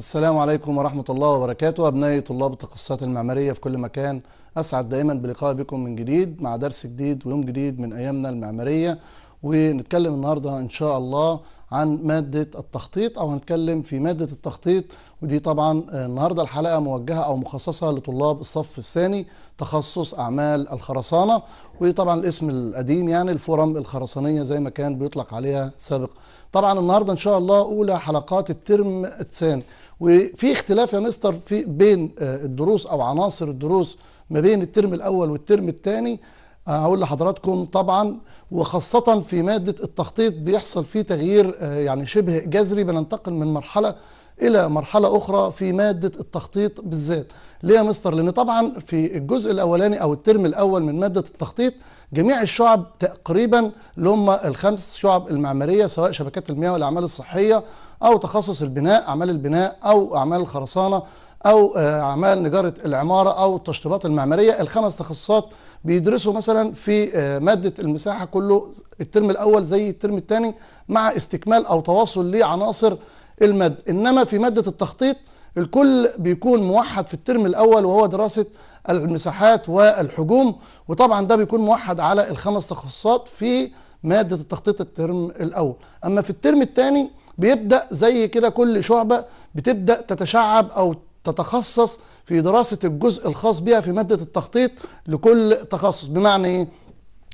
السلام عليكم ورحمة الله وبركاته أبنائي طلاب التخصصات المعمارية في كل مكان أسعد دائما بلقاء بكم من جديد مع درس جديد ويوم جديد من أيامنا المعمارية ونتكلم النهاردة إن شاء الله عن مادة التخطيط أو هنتكلم في مادة التخطيط ودي طبعا آه، النهاردة الحلقة موجهة أو مخصصة لطلاب الصف الثاني تخصص أعمال الخرسانة وطبعا الاسم القديم يعني الفرم الخرسانية زي ما كان بيطلق عليها سابقا طبعا النهارده ان شاء الله اولى حلقات الترم الثاني وفي اختلاف يا مستر في بين آه، الدروس او عناصر الدروس ما بين الترم الاول والترم الثاني آه، هقول لحضراتكم طبعا وخاصة في مادة التخطيط بيحصل فيه تغيير آه، يعني شبه جذري بننتقل من مرحلة الى مرحله اخرى في ماده التخطيط بالذات ليه يا مستر لان طبعا في الجزء الاولاني او الترم الاول من ماده التخطيط جميع الشعب تقريبا اللي هم الخمس شعب المعماريه سواء شبكات المياه والاعمال الصحيه او تخصص البناء اعمال البناء او اعمال الخرسانه او آه، اعمال نجاره العماره او التشطيبات المعماريه الخمس تخصصات بيدرسوا مثلا في آه، ماده المساحه كله الترم الاول زي الترم الثاني مع استكمال او تواصل لعناصر المد إنما في مادة التخطيط الكل بيكون موحد في الترم الأول وهو دراسة المساحات والحجوم وطبعا ده بيكون موحد على الخمس تخصصات في مادة التخطيط الترم الأول أما في الترم الثاني بيبدأ زي كده كل شعبة بتبدأ تتشعب أو تتخصص في دراسة الجزء الخاص بها في مادة التخطيط لكل تخصص بمعنى إيه؟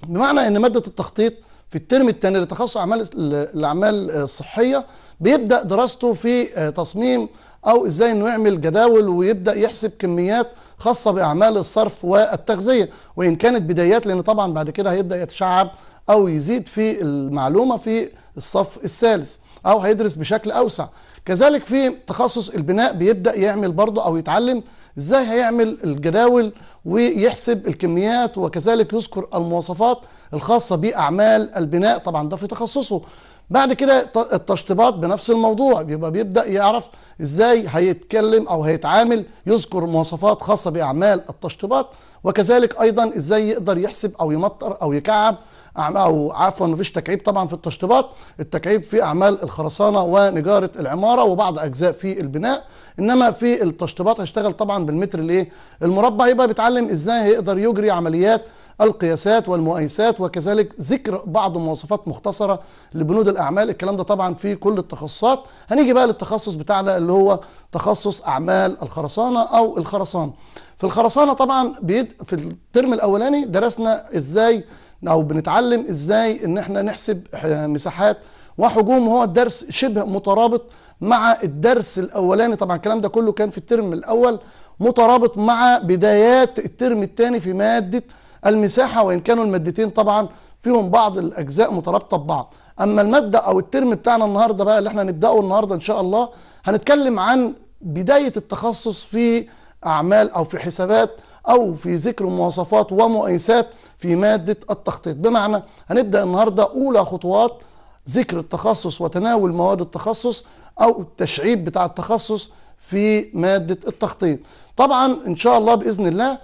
بمعنى ان ماده التخطيط في الترم الثاني لتخصص اعمال الاعمال الصحيه بيبدا دراسته في آه، تصميم او ازاي انه يعمل جداول ويبدا يحسب كميات خاصه باعمال الصرف والتغذيه وان كانت بدايات لان طبعا بعد كده هيبدا يتشعب او يزيد في المعلومه في الصف الثالث او هيدرس بشكل اوسع كذلك في تخصص البناء بيبدا يعمل برضه او يتعلم ازاي هيعمل الجداول ويحسب الكميات وكذلك يذكر المواصفات الخاصه باعمال البناء طبعا ده في تخصصه بعد كده التشطيبات بنفس الموضوع بيبقى بيبدا يعرف ازاي هيتكلم او هيتعامل يذكر مواصفات خاصه باعمال التشطيبات وكذلك ايضا ازاي يقدر يحسب او يمطر او يكعب او عفوا مفيش تكعيب طبعا في التشطيبات التكعيب في اعمال الخرسانه ونجاره العماره وبعض اجزاء في البناء انما في التشطيبات هيشتغل طبعا بالمتر الايه المربع يبقى بيتعلم ازاي هيقدر يجري عمليات القياسات والمؤيسات وكذلك ذكر بعض مواصفات مختصرة لبنود الأعمال الكلام ده طبعا في كل التخصصات هنيجي بقى للتخصص بتاعنا اللي هو تخصص أعمال الخرسانة أو الخرسانة في الخرسانة طبعا بيد في الترم الأولاني درسنا إزاي أو بنتعلم إزاي إن إحنا نحسب مساحات وحجوم هو الدرس شبه مترابط مع الدرس الاولاني طبعا الكلام ده كله كان في الترم الاول مترابط مع بدايات الترم الثاني في ماده المساحه وان كانوا المادتين طبعا فيهم بعض الاجزاء مترابطه ببعض اما الماده او الترم بتاعنا النهارده بقى اللي احنا هنبداه النهارده ان شاء الله هنتكلم عن بدايه التخصص في اعمال او في حسابات او في ذكر مواصفات ومؤيسات في ماده التخطيط بمعنى هنبدا النهارده اولى خطوات ذكر التخصص وتناول مواد التخصص او التشعيب بتاع التخصص في ماده التخطيط طبعا ان شاء الله باذن الله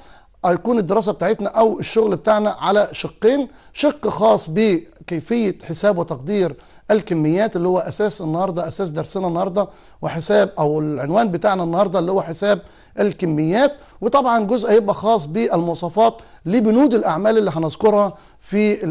هيكون الدراسه بتاعتنا او الشغل بتاعنا على شقين شق خاص بكيفيه حساب وتقدير الكميات اللي هو اساس النهارده اساس درسنا النهارده وحساب او العنوان بتاعنا النهارده اللي هو حساب الكميات وطبعا جزء هيبقى خاص بالمواصفات لبنود الاعمال اللي هنذكرها في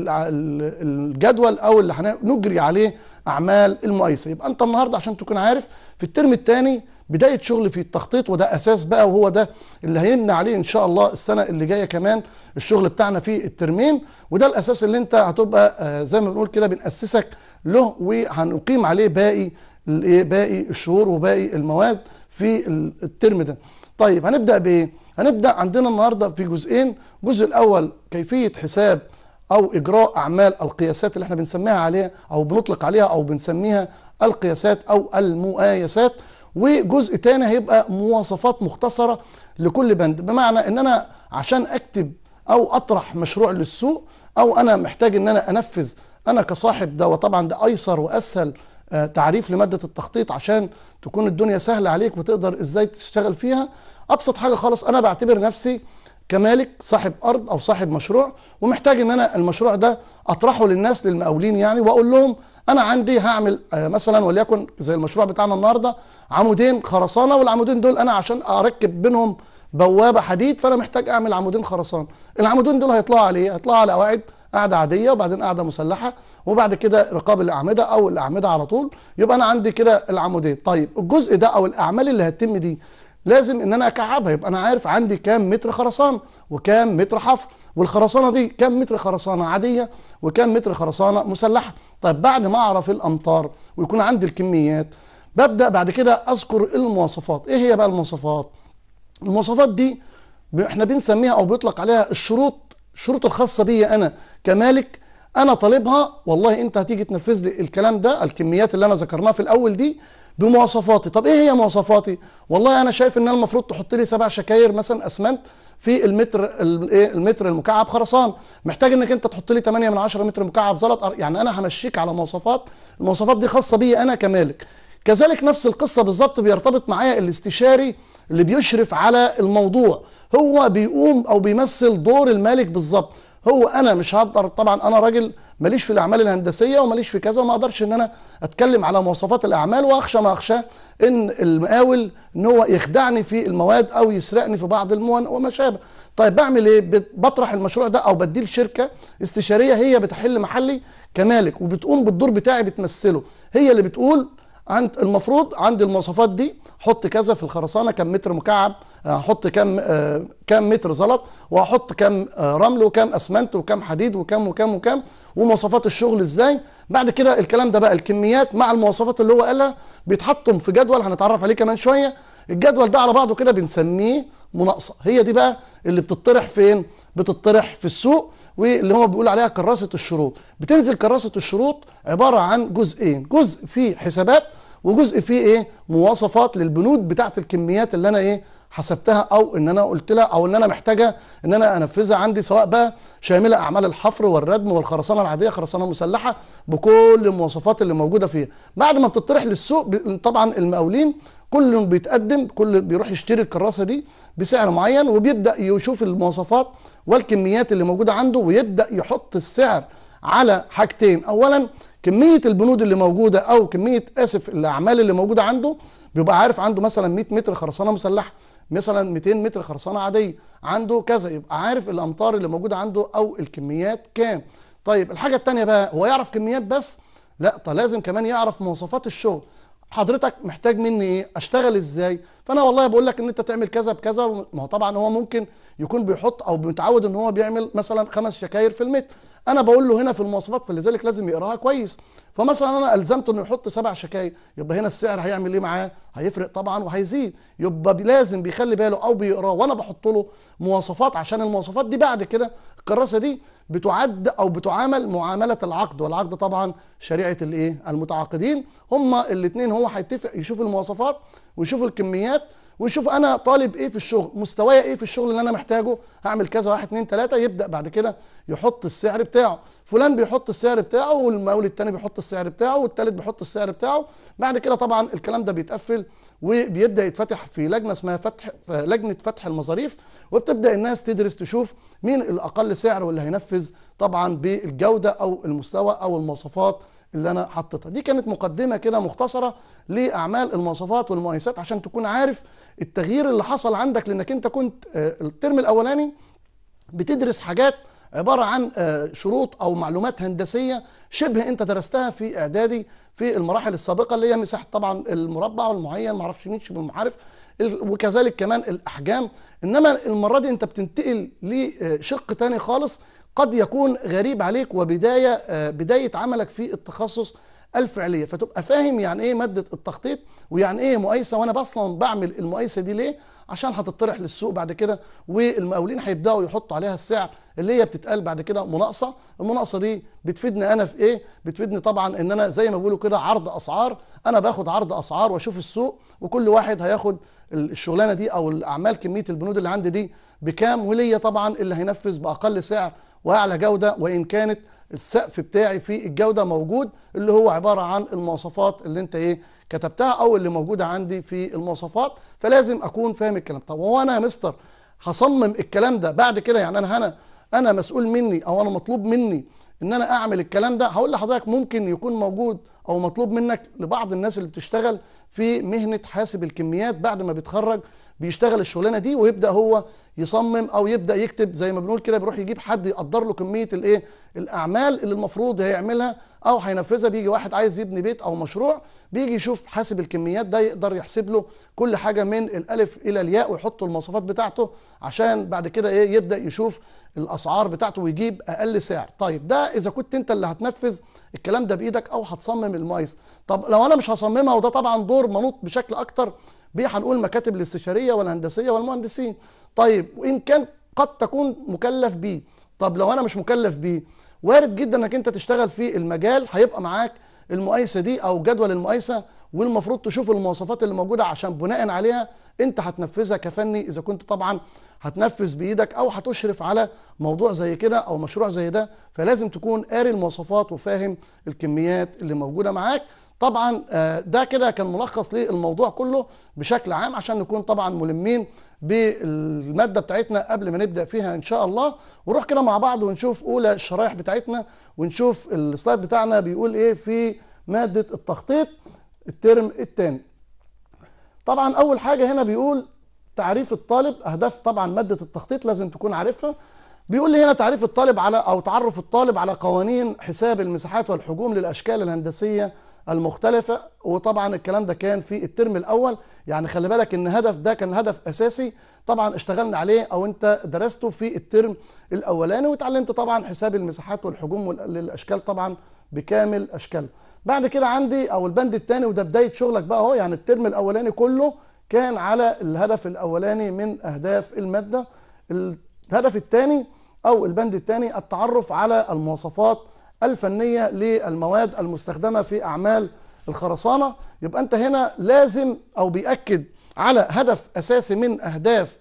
الجدول او اللي هنجري عليه اعمال المؤيسة يبقى انت النهارده عشان تكون عارف في الترم الثاني بدايه شغل في التخطيط وده اساس بقى وهو ده اللي هيمنع عليه ان شاء الله السنه اللي جايه كمان الشغل بتاعنا في الترمين وده الاساس اللي انت هتبقى آه، زي ما بنقول كده بناسسك له وهنقيم عليه باقي إيه، باقي الشهور وباقي المواد في الترم ده طيب هنبدا بايه هنبدا عندنا النهارده في جزئين الجزء الاول كيفيه حساب او اجراء اعمال القياسات اللي احنا بنسميها عليها او بنطلق عليها او بنسميها القياسات او المؤايسات. وجزء تاني هيبقى مواصفات مختصره لكل بند بمعنى ان انا عشان اكتب او اطرح مشروع للسوق او انا محتاج ان انا انفذ انا كصاحب ده وطبعا ده ايسر واسهل آه، تعريف لماده التخطيط عشان تكون الدنيا سهله عليك وتقدر ازاي تشتغل فيها ابسط حاجه خالص انا بعتبر نفسي كمالك صاحب ارض او صاحب مشروع ومحتاج ان انا المشروع ده اطرحه للناس للمقاولين يعني واقول لهم انا عندي هعمل آه، مثلا وليكن زي المشروع بتاعنا النهارده عمودين خرسانه والعمودين دول انا عشان اركب بينهم بوابه حديد فانا محتاج اعمل عمودين خرسانه العمودين دول هيطلعوا على ايه هيطلعوا على قواعد قاعده عاديه وبعدين قاعده مسلحه وبعد كده رقاب الاعمده او الاعمده على طول يبقى انا عندي كده العمودين طيب الجزء ده او الاعمال اللي هتتم دي لازم ان انا اكعبها يبقى انا عارف عندي كام متر خرسانه وكام متر حفر والخرسانه دي كام متر خرسانه عاديه وكام متر خرسانه مسلحه طيب بعد ما اعرف الامتار ويكون عندي الكميات ببدا بعد كده اذكر المواصفات ايه هي بقى المواصفات المواصفات دي احنا بنسميها او بيطلق عليها الشروط الشروط الخاصه بيا انا كمالك انا طالبها والله انت هتيجي تنفذ لي الكلام ده الكميات اللي انا ذكرناها في الاول دي بمواصفاتي طب ايه هي مواصفاتي والله انا شايف ان انا المفروض تحط لي سبع شكاير مثلا اسمنت في المتر إيه، المتر المكعب خرسان محتاج انك انت تحط لي 8 من 10 متر مكعب زلط يعني انا همشيك على مواصفات المواصفات دي خاصه بي انا كمالك كذلك نفس القصة بالظبط بيرتبط معايا الاستشاري اللي بيشرف على الموضوع هو بيقوم أو بيمثل دور المالك بالظبط هو انا مش هقدر طبعا انا راجل ماليش في الاعمال الهندسيه وماليش في كذا وما اقدرش ان انا اتكلم على مواصفات الاعمال واخشى ما اخشاه ان المقاول ان هو يخدعني في المواد او يسرقني في بعض المون وما شابه طيب بعمل ايه بطرح المشروع ده او بديه لشركه استشاريه هي بتحل محلي كمالك وبتقوم بالدور بتاعي بتمثله هي اللي بتقول عند المفروض عندي المواصفات دي حط كذا في الخرسانه كم متر مكعب احط كم آه، كم متر زلط وهحط كم آه، رمل وكم اسمنت وكم حديد وكم وكم وكم ومواصفات الشغل ازاي بعد كده الكلام ده بقى الكميات مع المواصفات اللي هو قالها بيتحطم في جدول هنتعرف عليه كمان شويه الجدول ده على بعضه كده بنسميه مناقصه هي دي بقى اللي بتطرح فين بتطرح في السوق واللي هو بيقول عليها كراسه الشروط بتنزل كراسه الشروط عباره عن جزئين جزء فيه حسابات وجزء فيه ايه مواصفات للبنود بتاعت الكميات اللي انا ايه حسبتها او ان انا قلت لها او ان انا محتاجه ان انا انفذها عندي سواء بقى شامله اعمال الحفر والردم والخرسانه العاديه خرسانه مسلحه بكل المواصفات اللي موجوده فيها بعد ما بتطرح للسوق طبعا المقاولين كل بيتقدم كل بيروح يشتري الكراسه دي بسعر معين وبيبدا يشوف المواصفات والكميات اللي موجوده عنده ويبدا يحط السعر على حاجتين اولا كميه البنود اللي موجوده او كميه اسف الاعمال اللي موجوده عنده بيبقى عارف عنده مثلا 100 متر خرسانه مسلحه مثلا 200 متر خرسانه عاديه عنده كذا يبقى عارف الأمطار اللي موجوده عنده او الكميات كام طيب الحاجه الثانيه بقى هو يعرف كميات بس لا طيب لازم كمان يعرف مواصفات الشغل حضرتك محتاج مني ايه اشتغل ازاي فانا والله بقول لك ان انت تعمل كذا بكذا ما هو طبعا هو ممكن يكون بيحط او متعود ان هو بيعمل مثلا خمس شكاير في المتر انا بقول له هنا في المواصفات فلذلك لازم يقراها كويس فمثلا انا الزمته انه يحط سبع شكاية يبقى هنا السعر هيعمل ايه معاه هيفرق طبعا وهيزيد يبقى لازم بيخلي باله او بيقراه وانا بحط له مواصفات عشان المواصفات دي بعد كده الكراسه دي بتعد او بتعامل معامله العقد والعقد طبعا شريعه الايه المتعاقدين هما الاثنين هو هيتفق يشوف المواصفات ويشوف الكميات ويشوف انا طالب ايه في الشغل مستوايا ايه في الشغل اللي انا محتاجه هعمل كذا واحد اتنين تلاته يبدا بعد كده يحط السعر بتاعه فلان بيحط السعر بتاعه والمقاول التاني بيحط السعر بتاعه والتالت بيحط السعر بتاعه بعد كده طبعا الكلام ده بيتقفل وبيبدا يتفتح في لجنه اسمها فتح لجنه فتح المظاريف وبتبدا الناس تدرس تشوف مين الاقل سعر واللي هينفذ طبعا بالجوده او المستوى او المواصفات اللي انا حطيتها دي كانت مقدمه كده مختصره لاعمال المواصفات والمؤيسات عشان تكون عارف التغيير اللي حصل عندك لانك انت كنت آه، الترم الاولاني بتدرس حاجات عباره عن آه، شروط او معلومات هندسيه شبه انت درستها في اعدادي في المراحل السابقه اللي هي مساحه طبعا المربع والمعين معرفش مين شبه المعارف وكذلك كمان الاحجام انما المره دي انت بتنتقل لشق تاني خالص قد يكون غريب عليك وبدايه آه، بدايه عملك في التخصص الفعليه فتبقى فاهم يعني ايه ماده التخطيط ويعني ايه مؤيسة وانا اصلا بعمل المؤيسة دي ليه عشان هتطرح للسوق بعد كده والمقاولين هيبداوا يحطوا عليها السعر اللي هي بتتقال بعد كده مناقصه المناقصه دي بتفيدني انا في ايه بتفيدني طبعا ان انا زي ما بيقولوا كده عرض اسعار انا باخد عرض اسعار واشوف السوق وكل واحد هياخد الشغلانه دي او الاعمال كميه البنود اللي عندي دي بكام وليا طبعا اللي هينفذ باقل سعر واعلى جوده وان كانت السقف بتاعي في الجوده موجود اللي هو عباره عن المواصفات اللي انت ايه كتبتها او اللي موجوده عندي في المواصفات فلازم اكون فاهم الكلام طب هو انا يا مستر هصمم الكلام ده بعد كده يعني انا هنا انا مسؤول مني او انا مطلوب مني ان انا اعمل الكلام ده هقول لحضرتك ممكن يكون موجود او مطلوب منك لبعض الناس اللي بتشتغل في مهنه حاسب الكميات بعد ما بيتخرج بيشتغل الشغلانه دي ويبدا هو يصمم او يبدا يكتب زي ما بنقول كده بيروح يجيب حد يقدر له كميه الايه الاعمال اللي المفروض هيعملها او هينفذها بيجي واحد عايز يبني بيت او مشروع بيجي يشوف حاسب الكميات ده يقدر يحسب له كل حاجه من الالف الى الياء ويحط المواصفات بتاعته عشان بعد كده ايه يبدا يشوف الاسعار بتاعته ويجيب اقل سعر طيب ده اذا كنت انت اللي هتنفذ الكلام ده بايدك او هتصمم المايس طب لو انا مش هصممها وده طبعا دور منوط بشكل اكتر بيه هنقول مكاتب الاستشاريه والهندسيه والمهندسين طيب وان كان قد تكون مكلف بيه طب لو انا مش مكلف بيه وارد جدا انك انت تشتغل في المجال هيبقى معاك المقايسه دي او جدول المقايسه والمفروض تشوف المواصفات اللي موجوده عشان بناء عليها انت هتنفذها كفني اذا كنت طبعا هتنفذ بايدك او هتشرف على موضوع زي كده او مشروع زي ده فلازم تكون قاري المواصفات وفاهم الكميات اللي موجوده معاك طبعا آه، ده كده كان ملخص للموضوع كله بشكل عام عشان نكون طبعا ملمين بالماده بتاعتنا قبل ما نبدا فيها ان شاء الله ونروح كده مع بعض ونشوف اولى الشرايح بتاعتنا ونشوف السلايد بتاعنا بيقول ايه في ماده التخطيط الترم الثاني طبعا اول حاجه هنا بيقول تعريف الطالب اهداف طبعا ماده التخطيط لازم تكون عارفها بيقول لي هنا تعريف الطالب على او تعرف الطالب على قوانين حساب المساحات والحجوم للاشكال الهندسيه المختلفة وطبعا الكلام ده كان في الترم الأول يعني خلي بالك إن هدف ده كان هدف أساسي طبعا اشتغلنا عليه أو أنت درسته في الترم الأولاني وتعلمت طبعا حساب المساحات والحجوم للأشكال طبعا بكامل أشكاله بعد كده عندي أو البند الثاني وده بداية شغلك بقى أهو يعني الترم الأولاني كله كان على الهدف الأولاني من أهداف المادة الهدف الثاني أو البند الثاني التعرف على المواصفات الفنيه للمواد المستخدمه في اعمال الخرسانه يبقى انت هنا لازم او بياكد على هدف اساسي من اهداف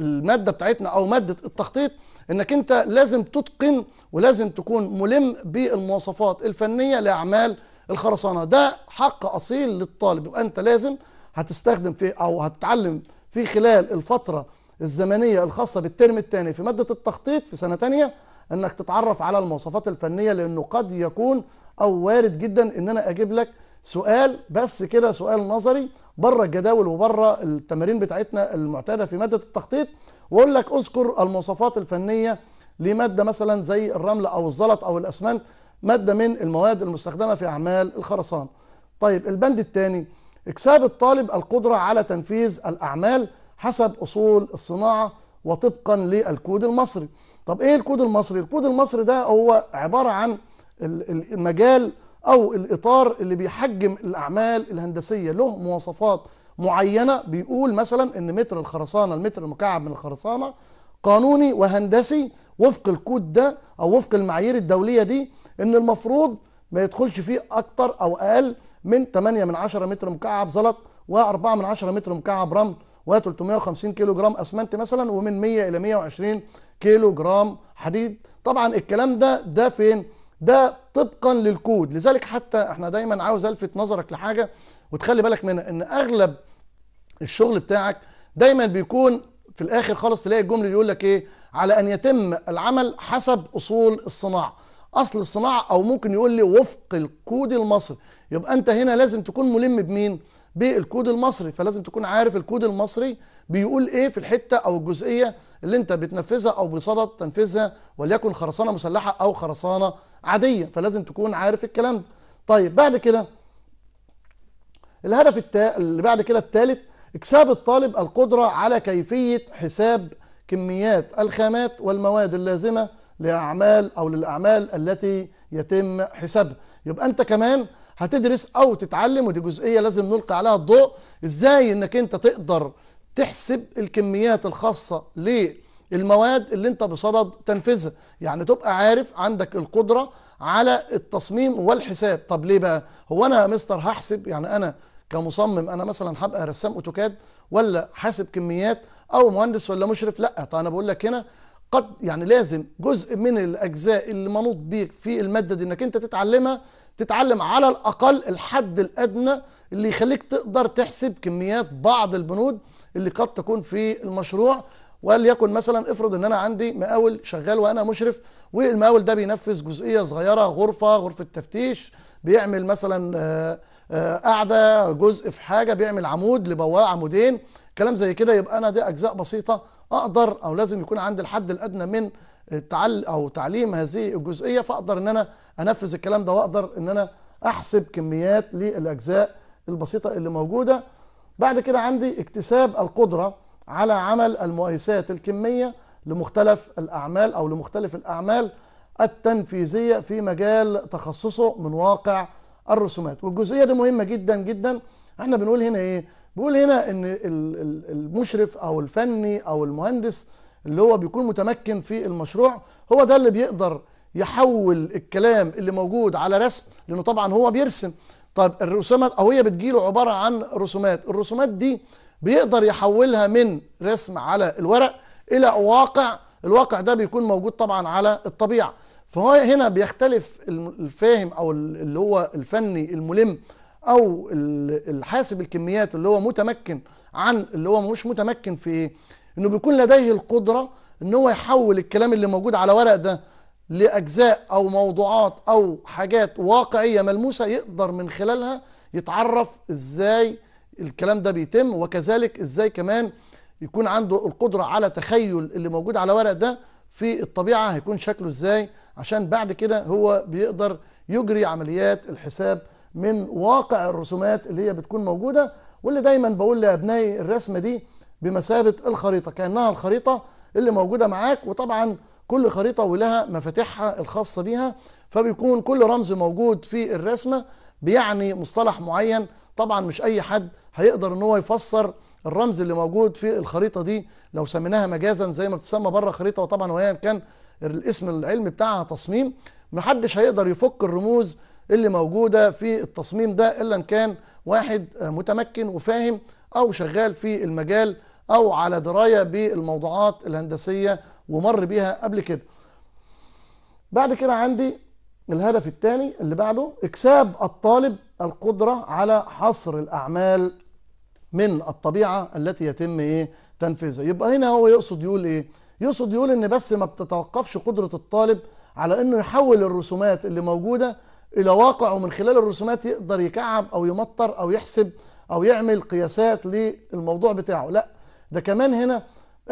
الماده بتاعتنا او ماده التخطيط انك انت لازم تتقن ولازم تكون ملم بالمواصفات الفنيه لاعمال الخرسانه ده حق اصيل للطالب يبقى انت لازم هتستخدم في او هتتعلم في خلال الفتره الزمنيه الخاصه بالترم الثاني في ماده التخطيط في سنه ثانيه انك تتعرف على المواصفات الفنيه لانه قد يكون او وارد جدا ان انا اجيب لك سؤال بس كده سؤال نظري بره الجداول وبره التمارين بتاعتنا المعتاده في ماده التخطيط واقول لك اذكر المواصفات الفنيه لماده مثلا زي الرمل او الزلط او الاسمنت ماده من المواد المستخدمه في اعمال الخرسانه. طيب البند الثاني اكساب الطالب القدره على تنفيذ الاعمال حسب اصول الصناعه وطبقا للكود المصري. طب ايه الكود المصري الكود المصري ده هو عباره عن المجال او الاطار اللي بيحجم الاعمال الهندسيه له مواصفات معينه بيقول مثلا ان متر الخرسانه المتر المكعب من الخرسانه قانوني وهندسي وفق الكود ده او وفق المعايير الدوليه دي ان المفروض ما يدخلش فيه اكتر او اقل من 8 من 10 متر مكعب زلط و4 من 10 متر مكعب رمل و350 كيلو جرام اسمنت مثلا ومن 100 الى 120 كيلو جرام حديد طبعا الكلام ده ده فين ده طبقا للكود لذلك حتى احنا دايما عاوز الفت نظرك لحاجه وتخلي بالك منها ان اغلب الشغل بتاعك دايما بيكون في الاخر خالص تلاقي الجمله يقول لك ايه على ان يتم العمل حسب اصول الصناعه اصل الصناعه او ممكن يقول لي وفق الكود المصري يبقى انت هنا لازم تكون ملم بمين بالكود المصري فلازم تكون عارف الكود المصري بيقول ايه في الحته او الجزئيه اللي انت بتنفذها او بصدد تنفيذها وليكن خرسانه مسلحه او خرسانه عاديه فلازم تكون عارف الكلام ده طيب بعد كده الهدف التا... اللي بعد كده الثالث اكساب الطالب القدره على كيفيه حساب كميات الخامات والمواد اللازمه لاعمال او للاعمال التي يتم حسابها يبقى انت كمان هتدرس او تتعلم ودي جزئيه لازم نلقي عليها الضوء ازاي انك انت تقدر تحسب الكميات الخاصه للمواد اللي انت بصدد تنفذها يعني تبقى عارف عندك القدره على التصميم والحساب طب ليه بقى هو انا يا مستر هحسب يعني انا كمصمم انا مثلا هبقى رسام اوتوكاد ولا حاسب كميات او مهندس ولا مشرف لا طب انا بقول لك هنا قد يعني لازم جزء من الاجزاء اللي منوط بيك في الماده دي انك انت تتعلمها تتعلم على الاقل الحد الادنى اللي يخليك تقدر تحسب كميات بعض البنود اللي قد تكون في المشروع وليكن مثلا افرض ان انا عندي مقاول شغال وانا مشرف والمقاول ده بينفذ جزئيه صغيره غرفه غرفه تفتيش بيعمل مثلا آه، آه، قاعده جزء في حاجه بيعمل عمود لبوابه عمودين كلام زي كده يبقى انا دي اجزاء بسيطه اقدر او لازم يكون عندي الحد الادنى من او تعليم هذه الجزئيه فاقدر ان انا انفذ الكلام ده واقدر ان انا احسب كميات للاجزاء البسيطه اللي موجوده بعد كده عندي اكتساب القدره على عمل المؤسسات الكميه لمختلف الاعمال او لمختلف الاعمال التنفيذيه في مجال تخصصه من واقع الرسومات والجزئيه دي مهمه جدا جدا احنا بنقول هنا ايه بنقول هنا ان المشرف او الفني او المهندس اللي هو بيكون متمكن في المشروع هو ده اللي بيقدر يحول الكلام اللي موجود على رسم لانه طبعا هو بيرسم طب الرسومات او هي بتجيله عباره عن رسومات الرسومات دي بيقدر يحولها من رسم على الورق الى واقع الواقع ده بيكون موجود طبعا على الطبيعه فهو هنا بيختلف الفاهم او اللي هو الفني الملم او الحاسب الكميات اللي هو متمكن عن اللي هو مش متمكن في ايه انه بيكون لديه القدره ان هو يحول الكلام اللي موجود على ورق ده لاجزاء او موضوعات او حاجات واقعيه ملموسه يقدر من خلالها يتعرف ازاي الكلام ده بيتم وكذلك ازاي كمان يكون عنده القدره على تخيل اللي موجود على ورق ده في الطبيعه هيكون شكله ازاي عشان بعد كده هو بيقدر يجري عمليات الحساب من واقع الرسومات اللي هي بتكون موجوده واللي دايما بقول لابنائي الرسمه دي بمثابه الخريطه كانها الخريطه اللي موجوده معاك وطبعا كل خريطه ولها مفاتيحها الخاصه بيها فبيكون كل رمز موجود في الرسمه بيعني مصطلح معين طبعا مش اي حد هيقدر ان هو يفسر الرمز اللي موجود في الخريطه دي لو سميناها مجازا زي ما بتسمى بره خريطه وطبعا وهي كان الاسم العلمي بتاعها تصميم محدش هيقدر يفك الرموز اللي موجوده في التصميم ده الا ان كان واحد متمكن وفاهم او شغال في المجال أو على دراية بالموضوعات الهندسية ومر بيها قبل كده بعد كده عندي الهدف الثاني اللي بعده إكساب الطالب القدرة على حصر الأعمال من الطبيعة التي يتم إيه تنفيذها يبقى هنا هو يقصد يقول إيه يقصد يقول إن بس ما بتتوقفش قدرة الطالب على إنه يحول الرسومات اللي موجودة إلى واقع ومن خلال الرسومات يقدر يكعب أو يمطر أو يحسب أو يعمل قياسات للموضوع بتاعه لا ده كمان هنا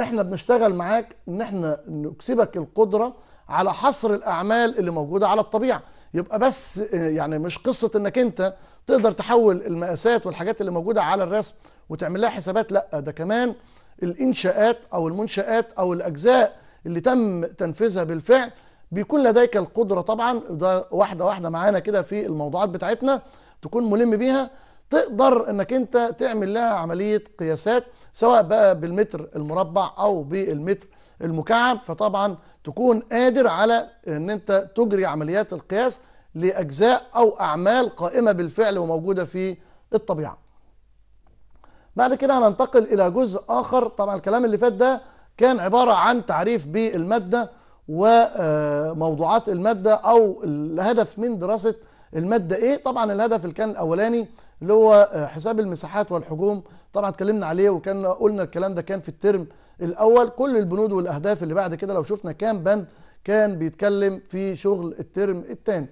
احنا بنشتغل معاك ان احنا نكسبك القدره على حصر الاعمال اللي موجوده على الطبيعه يبقى بس يعني مش قصه انك انت تقدر تحول المقاسات والحاجات اللي موجوده على الرسم وتعمل لها حسابات لا ده كمان الانشاءات او المنشات او الاجزاء اللي تم تنفيذها بالفعل بيكون لديك القدره طبعا ده واحده واحده معانا كده في الموضوعات بتاعتنا تكون ملم بيها تقدر انك انت تعمل لها عمليه قياسات سواء بقى بالمتر المربع او بالمتر المكعب فطبعا تكون قادر على ان انت تجري عمليات القياس لاجزاء او اعمال قائمه بالفعل وموجوده في الطبيعه. بعد كده هننتقل الى جزء اخر طبعا الكلام اللي فات ده كان عباره عن تعريف بالماده وموضوعات آه، الماده او الهدف من دراسه الماده ايه طبعا الهدف اللي كان الاولاني اللي هو آه، حساب المساحات والحجوم طبعا اتكلمنا عليه وكان قلنا الكلام ده كان في الترم الاول كل البنود والاهداف اللي بعد كده لو شفنا كام بند كان بيتكلم في شغل الترم الثاني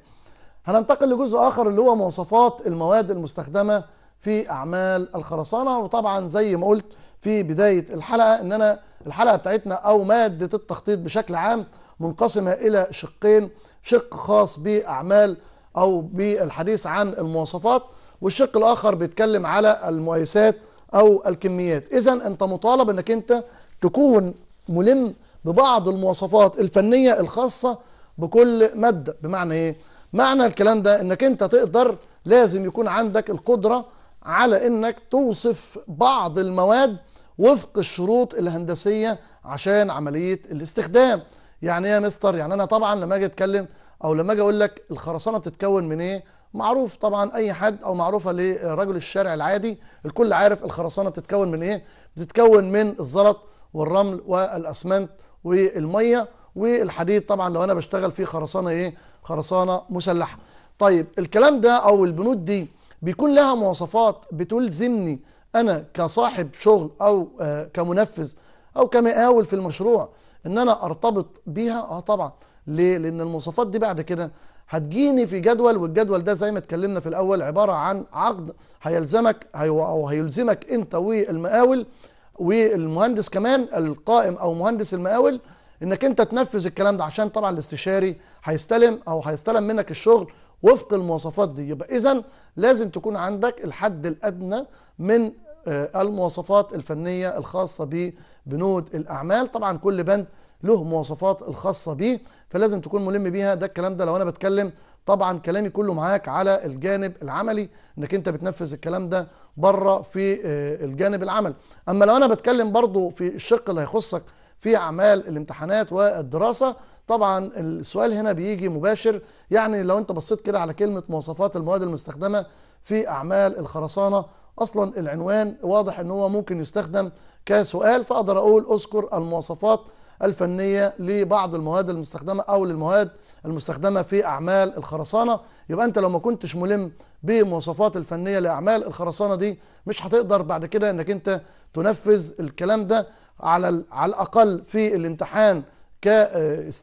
هننتقل لجزء اخر اللي هو مواصفات المواد المستخدمه في اعمال الخرسانه وطبعا زي ما قلت في بدايه الحلقه ان انا الحلقه بتاعتنا او ماده التخطيط بشكل عام منقسمه الى شقين شق خاص باعمال او بالحديث عن المواصفات والشق الاخر بيتكلم على المؤيسات او الكميات اذا انت مطالب انك انت تكون ملم ببعض المواصفات الفنيه الخاصه بكل ماده بمعنى ايه معنى الكلام ده انك انت تقدر لازم يكون عندك القدره على انك توصف بعض المواد وفق الشروط الهندسيه عشان عمليه الاستخدام يعني ايه يا مستر يعني انا طبعا لما اجي اتكلم او لما اجي اقول لك الخرسانه بتتكون من ايه معروف طبعا اي حد او معروفه لرجل الشارع العادي الكل عارف الخرسانه بتتكون من ايه بتتكون من الزلط والرمل والاسمنت والميه والحديد طبعا لو انا بشتغل في خرسانه ايه خرسانه مسلحه طيب الكلام ده او البنود دي بيكون لها مواصفات بتلزمني انا كصاحب شغل او آه، كمنفذ او كمقاول في المشروع ان انا ارتبط بيها اه طبعا ليه لان المواصفات دي بعد كده هتجيني في جدول والجدول ده زي ما اتكلمنا في الاول عباره عن عقد هيلزمك او هيلزمك انت والمقاول والمهندس كمان القائم او مهندس المقاول انك انت تنفذ الكلام ده عشان طبعا الاستشاري هيستلم او هيستلم منك الشغل وفق المواصفات دي يبقى اذا لازم تكون عندك الحد الادنى من آه، المواصفات الفنيه الخاصه ببنود الاعمال طبعا كل بند له مواصفات الخاصه بيه فلازم تكون ملم بيها ده الكلام ده لو انا بتكلم طبعا كلامي كله معاك على الجانب العملي انك انت بتنفذ الكلام ده بره في آه، الجانب العمل اما لو انا بتكلم برضو في الشق اللي هيخصك في اعمال الامتحانات والدراسه طبعا السؤال هنا بيجي مباشر يعني لو انت بصيت كده على كلمه مواصفات المواد المستخدمه في اعمال الخرسانه اصلا العنوان واضح ان هو ممكن يستخدم كسؤال فاقدر اقول اذكر المواصفات الفنية لبعض المواد المستخدمة أو للمواد المستخدمة في أعمال الخرسانة يبقى أنت لو ما كنتش ملم بمواصفات الفنية لأعمال الخرسانة دي مش هتقدر بعد كده أنك أنت تنفذ الكلام ده على على الأقل في الامتحان ك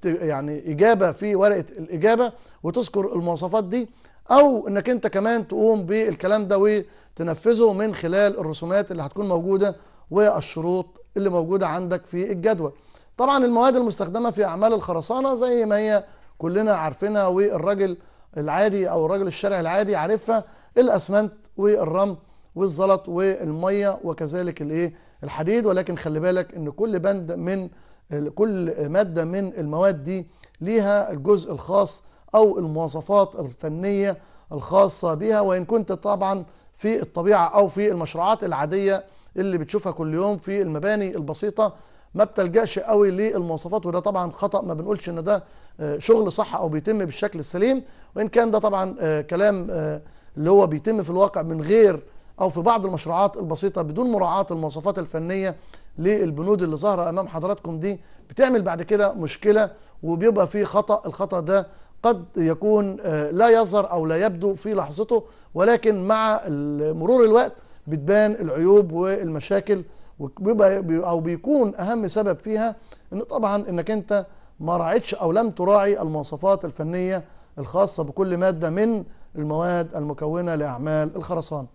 يعني إجابة في ورقة الإجابة وتذكر المواصفات دي او انك انت كمان تقوم بالكلام ده وتنفذه من خلال الرسومات اللي هتكون موجوده والشروط اللي موجوده عندك في الجدول طبعا المواد المستخدمه في اعمال الخرسانه زي ما هي كلنا عارفينها والراجل العادي او الراجل الشارع العادي عارفها الاسمنت والرمل والزلط والميه وكذلك الايه الحديد ولكن خلي بالك ان كل بند من كل ماده من المواد دي ليها الجزء الخاص او المواصفات الفنيه الخاصه بها وان كنت طبعا في الطبيعه او في المشروعات العاديه اللي بتشوفها كل يوم في المباني البسيطه ما بتلجاش قوي للمواصفات وده طبعا خطا ما بنقولش ان ده آه، شغل صح او بيتم بالشكل السليم وان كان ده طبعا آه، كلام آه، اللي هو بيتم في الواقع من غير او في بعض المشروعات البسيطه بدون مراعاه المواصفات الفنيه للبنود اللي ظاهره امام حضراتكم دي بتعمل بعد كده مشكله وبيبقى في خطا الخطا ده قد يكون لا يظهر او لا يبدو في لحظته ولكن مع مرور الوقت بتبان العيوب والمشاكل وبيبقى او بيكون اهم سبب فيها ان طبعا انك انت ما راعيتش او لم تراعي المواصفات الفنيه الخاصه بكل ماده من المواد المكونه لاعمال الخرسانه.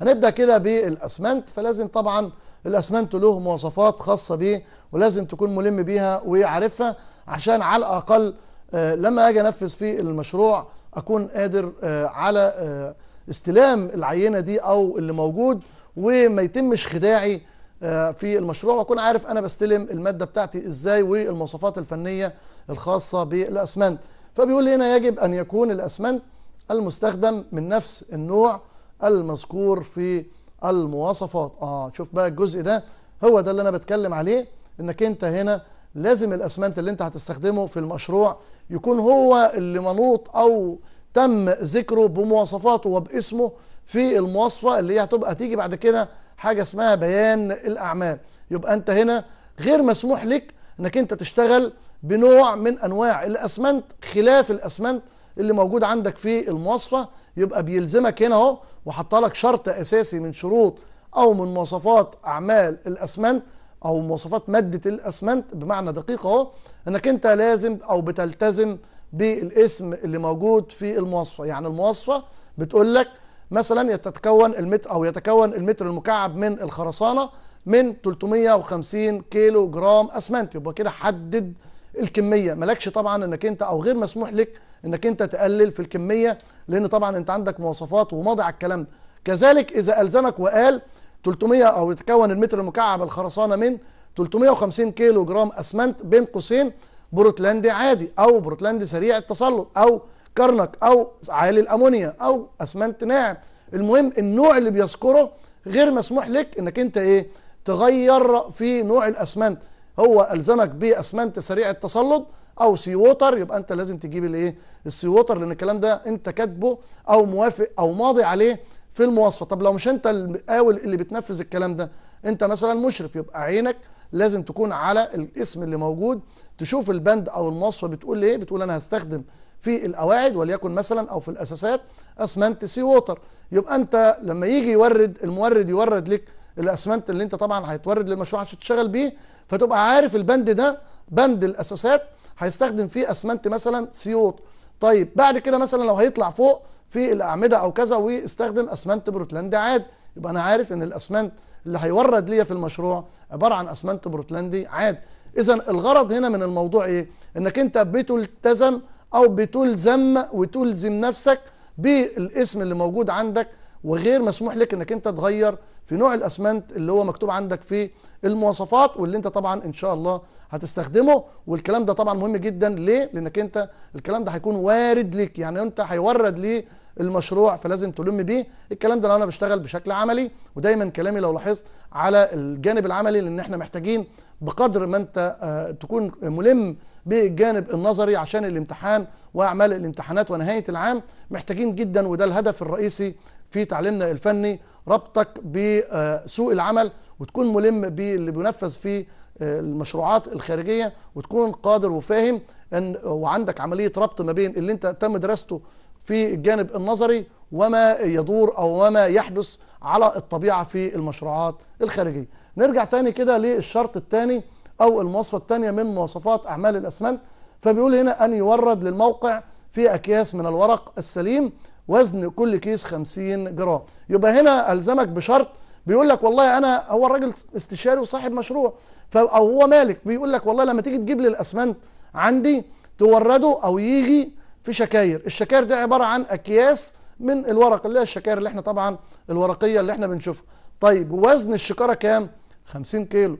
هنبدا كده بالاسمنت فلازم طبعا الاسمنت له مواصفات خاصه بيه ولازم تكون ملم بيها وعارفها عشان على الاقل آه، لما اجي انفذ في المشروع اكون قادر آه، على آه، استلام العينه دي او اللي موجود وما يتمش خداعي آه، في المشروع واكون عارف انا بستلم الماده بتاعتي ازاي والمواصفات الفنيه الخاصه بالاسمنت فبيقول لي هنا يجب ان يكون الاسمنت المستخدم من نفس النوع المذكور في المواصفات اه شوف بقى الجزء ده هو ده اللي انا بتكلم عليه انك انت هنا لازم الاسمنت اللي انت هتستخدمه في المشروع يكون هو اللي منوط او تم ذكره بمواصفاته وباسمه في المواصفه اللي هي هتبقى تيجي بعد كده حاجه اسمها بيان الاعمال يبقى انت هنا غير مسموح لك انك انت تشتغل بنوع من انواع الاسمنت خلاف الاسمنت اللي موجود عندك في المواصفه يبقى بيلزمك هنا اهو وحط لك شرط اساسي من شروط او من مواصفات اعمال الاسمنت او مواصفات ماده الاسمنت بمعنى دقيق اهو انك انت لازم او بتلتزم بالاسم اللي موجود في المواصفه يعني المواصفه بتقول لك مثلا يتتكون المتر او يتكون المتر المكعب من الخرسانه من 350 كيلو جرام اسمنت يبقى كده حدد الكميه مالكش طبعا انك انت او غير مسموح لك انك انت تقلل في الكميه لان طبعا انت عندك مواصفات وماضي على الكلام ده كذلك اذا الزمك وقال 300 او يتكون المتر المكعب الخرسانه من 350 كيلو جرام اسمنت بين قوسين بروتلاندي عادي او بروتلاندي سريع التسلط او كرنك او عالي الامونيا او اسمنت ناعم المهم النوع اللي بيذكره غير مسموح لك انك انت ايه تغير في نوع الاسمنت هو الزمك باسمنت سريع التسلط او سي ووتر يبقى انت لازم تجيب الايه السي ووتر لان الكلام ده انت كاتبه او موافق او ماضي عليه في المواصفه طب لو مش انت المقاول اللي بتنفذ الكلام ده انت مثلا مشرف يبقى عينك لازم تكون على الاسم اللي موجود تشوف البند او المواصفه بتقول ايه بتقول انا هستخدم في القواعد وليكن مثلا او في الاساسات اسمنت سي ووتر يبقى انت لما يجي يورد المورد يورد لك الاسمنت اللي انت طبعا هيتورد للمشروع عشان تشتغل بيه فتبقى عارف البند ده بند الاساسات هيستخدم فيه اسمنت مثلا سي ووتر طيب بعد كده مثلا لو هيطلع فوق في الاعمده او كذا واستخدم اسمنت بروتلاند عادي يبقى انا عارف ان الاسمنت اللي هيورد ليا في المشروع عباره عن اسمنت بروتلندي عاد اذا الغرض هنا من الموضوع ايه انك انت بتلتزم او بتلزم وتلزم نفسك بالاسم اللي موجود عندك وغير مسموح لك انك انت تغير في نوع الاسمنت اللي هو مكتوب عندك في المواصفات واللي انت طبعا ان شاء الله هتستخدمه والكلام ده طبعا مهم جدا ليه لانك انت الكلام ده هيكون وارد ليك يعني انت هيورد ليه المشروع فلازم تلم بيه الكلام ده لو انا بشتغل بشكل عملي ودايما كلامي لو لاحظت على الجانب العملي لان احنا محتاجين بقدر ما انت آه، تكون ملم بالجانب النظري عشان الامتحان واعمال الامتحانات ونهايه العام محتاجين جدا وده الهدف الرئيسي في تعليمنا الفني ربطك بسوق العمل وتكون ملم باللي بينفذ في آه، المشروعات الخارجيه وتكون قادر وفاهم ان وعندك عمليه ربط ما بين اللي انت تم دراسته في الجانب النظري وما يدور أو وما يحدث على الطبيعة في المشروعات الخارجية نرجع تاني كده للشرط الثاني أو المواصفة الثانية من مواصفات أعمال الأسمنت فبيقول هنا أن يورد للموقع في أكياس من الورق السليم وزن كل كيس 50 جرام يبقى هنا ألزمك بشرط بيقول لك والله انا هو الراجل استشاري وصاحب مشروع او هو مالك بيقول لك والله لما تيجي تجيب لي الاسمنت عندي تورده او يجي في شكاير الشكاير دي عبارة عن أكياس من الورق اللي هي الشكاير اللي احنا طبعا الورقية اللي احنا بنشوفها طيب وزن الشكارة كام 50 كيلو